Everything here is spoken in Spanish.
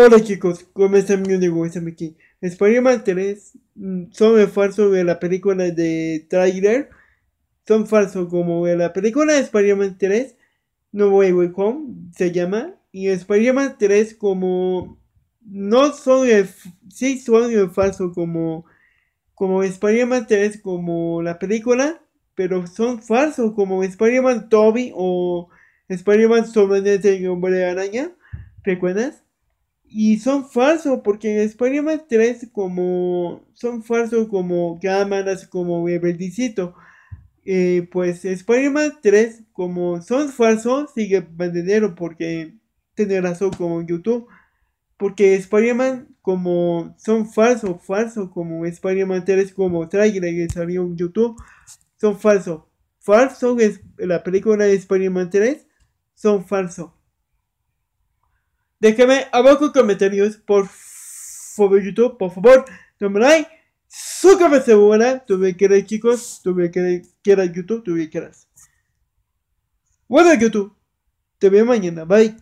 Hola chicos, ¿cómo están? es aquí. Spider-Man 3 mm, son falso de la película de trailer. Son falsos como de la película de Spider-Man 3, No voy Way Home se llama. Y Spider-Man 3 como... No son el... Sí son el falso como... Como Spider-Man 3 como la película. Pero son falsos como Spider-Man Toby o Spider-Man y el hombre araña. ¿Recuerdas? Y son falsos, porque Spider-Man 3 como, son falsos como cámaras, como verdicito. Eh, pues Spider-Man 3 como son falsos, sigue verdadero porque tiene razón con YouTube. Porque Spider-Man como son falsos, falsos como Spider-Man 3 como trailer que salió en YouTube, son falsos. Falso es la película de Spider-Man 3, son falsos. Déjame abajo comentarios por favor YouTube, por favor, dame like, suscríbete segura, tuve que quieres chicos, tuve que quieres, YouTube, tú me quieras. Bueno YouTube, te veo mañana, bye.